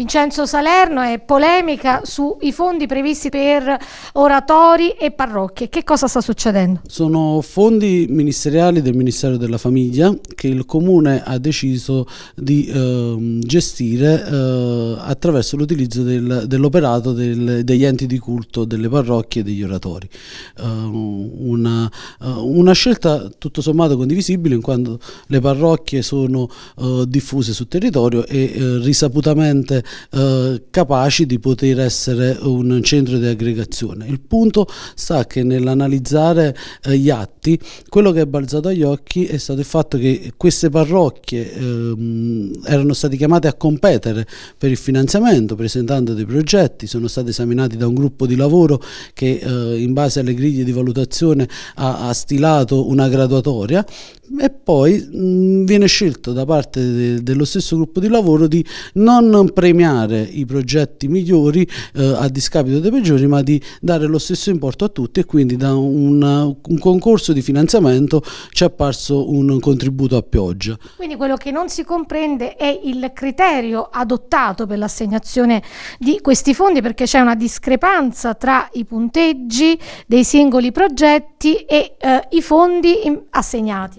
Vincenzo Salerno e polemica sui fondi previsti per oratori e parrocchie. Che cosa sta succedendo? Sono fondi ministeriali del Ministero della Famiglia che il Comune ha deciso di eh, gestire eh, attraverso l'utilizzo del, dell'operato del, degli enti di culto, delle parrocchie e degli oratori. Eh, una, eh, una, scelta tutto sommato condivisibile in quanto le parrocchie sono eh, diffuse sul territorio e eh, risaputamente eh, capaci di poter essere un centro di aggregazione. Il punto sta che nell'analizzare eh, gli atti, quello che è balzato agli occhi è stato il fatto che queste parrocchie ehm, erano state chiamate a competere per il finanziamento, presentando dei progetti, sono stati esaminati da un gruppo di lavoro che eh, in base alle griglie di valutazione ha, ha stilato una graduatoria e poi mh, viene scelto da parte de dello stesso gruppo di lavoro di non premiare premiare i progetti migliori eh, a discapito dei peggiori ma di dare lo stesso importo a tutti e quindi da un, un concorso di finanziamento ci è apparso un contributo a pioggia. Quindi quello che non si comprende è il criterio adottato per l'assegnazione di questi fondi perché c'è una discrepanza tra i punteggi dei singoli progetti e eh, i fondi assegnati.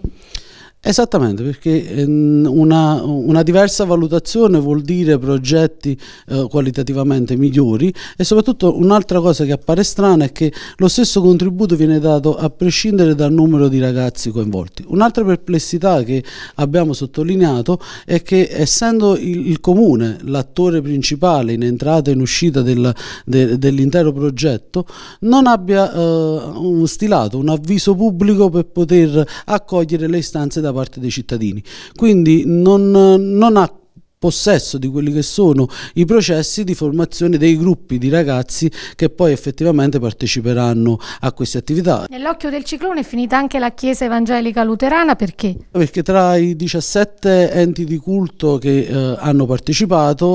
Esattamente, perché ehm, una, una, diversa valutazione vuol dire progetti eh, qualitativamente migliori e soprattutto un'altra cosa che appare strana è che lo stesso contributo viene dato a prescindere dal numero di ragazzi coinvolti. Un'altra perplessità che abbiamo sottolineato è che essendo il, il comune l'attore principale in entrata e in uscita del, de, dell'intero progetto non abbia eh, un stilato un avviso pubblico per poter accogliere le istanze da da parte dei cittadini. Quindi non, non ha possesso di quelli che sono i processi di formazione dei gruppi di ragazzi che poi effettivamente parteciperanno a queste attività. Nell'occhio del ciclone è finita anche la Chiesa Evangelica Luterana perché? Perché tra i 17 enti di culto che eh, hanno partecipato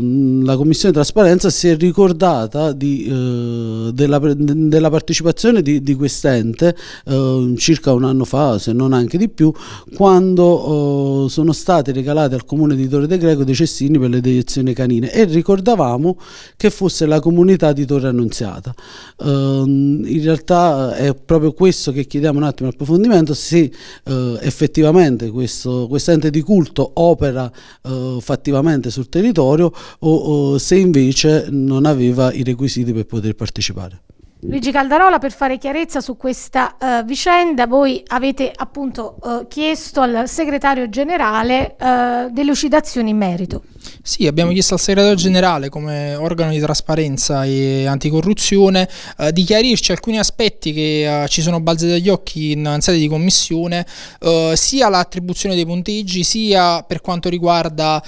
eh, la Commissione Trasparenza si è ricordata di, eh, della, della, partecipazione di, di quest'ente eh, circa un anno fa se non anche di più quando oh, sono state regalate al Comune comune di Torre De Greco dei Cessini per le deiezioni canine e ricordavamo che fosse la comunità di Torre Annunziata. Ehm, in realtà eh, è proprio questo che chiediamo un attimo approfondimento, se eh, effettivamente questo quest ente di culto opera eh, fattivamente sul territorio o, o se invece non aveva i requisiti per poter partecipare. Luigi Caldarola, per fare chiarezza su questa uh, vicenda, voi avete appunto uh, chiesto al segretario generale uh, eh, delucidazioni in merito. Sì, abbiamo chiesto al segretario generale come organo di trasparenza e anticorruzione eh, di chiarirci alcuni aspetti che eh, ci sono balzati agli occhi in, in sede di commissione, eh, sia l'attribuzione dei punteggi, sia per quanto riguarda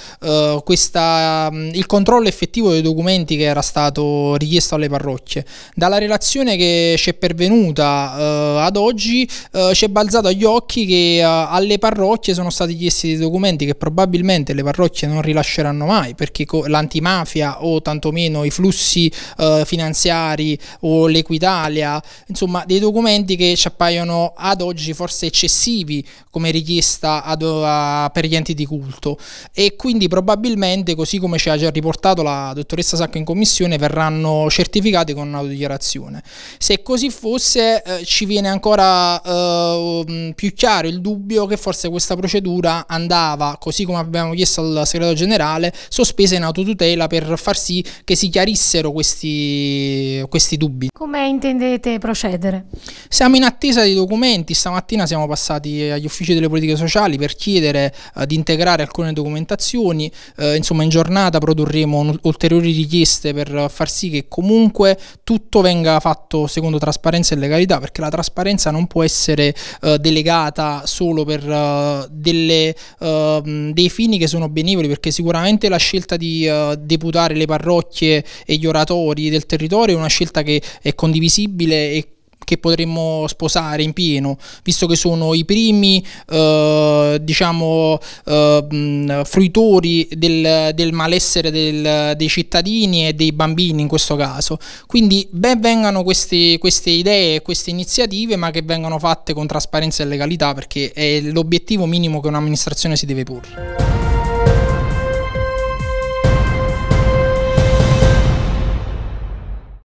questa, mm, il controllo effettivo dei documenti che era stato richiesto alle parrocchie. Dalla relazione generazione che ci è pervenuta eh, ad oggi eh, ci è balzato agli occhi che eh, alle parrocchie sono stati chiesti dei documenti che probabilmente le parrocchie non rilasceranno mai perché co- l'antimafia o tantomeno i flussi eh, finanziari o l'Equitalia, insomma dei documenti che ci appaiono ad oggi forse eccessivi come richiesta ad, a, per gli enti di culto e quindi probabilmente così come ci ha già riportato la dottoressa Sacco in commissione verranno certificati con una dichiarazione persone. Se così fosse eh, ci viene ancora eh, mm, più chiaro il dubbio che forse questa procedura andava, così come abbiamo chiesto al segretario generale, sospesa in autotutela per far sì che si chiarissero questi, questi dubbi. Come intendete procedere? Siamo in attesa dei documenti, stamattina siamo passati agli uffici delle politiche sociali per chiedere eh, di integrare alcune documentazioni, eh, insomma in giornata produrremo ulteriori richieste per far sì che comunque tutto venga fatto secondo trasparenza e legalità, perché la trasparenza non può essere uh, delegata solo per uh, delle, uh, dei fini che sono benevoli, perché sicuramente la scelta di eh, deputare le parrocchie e gli oratori del territorio è una scelta che è condivisibile e che potremmo sposare in pieno, visto che sono i primi eh, diciamo, eh, fruitori del, del malessere del, dei cittadini e dei bambini in questo caso. Quindi ben vengano queste, queste idee, queste iniziative, ma che vengano fatte con trasparenza e legalità, perché è l'obiettivo minimo che un'amministrazione si deve porre.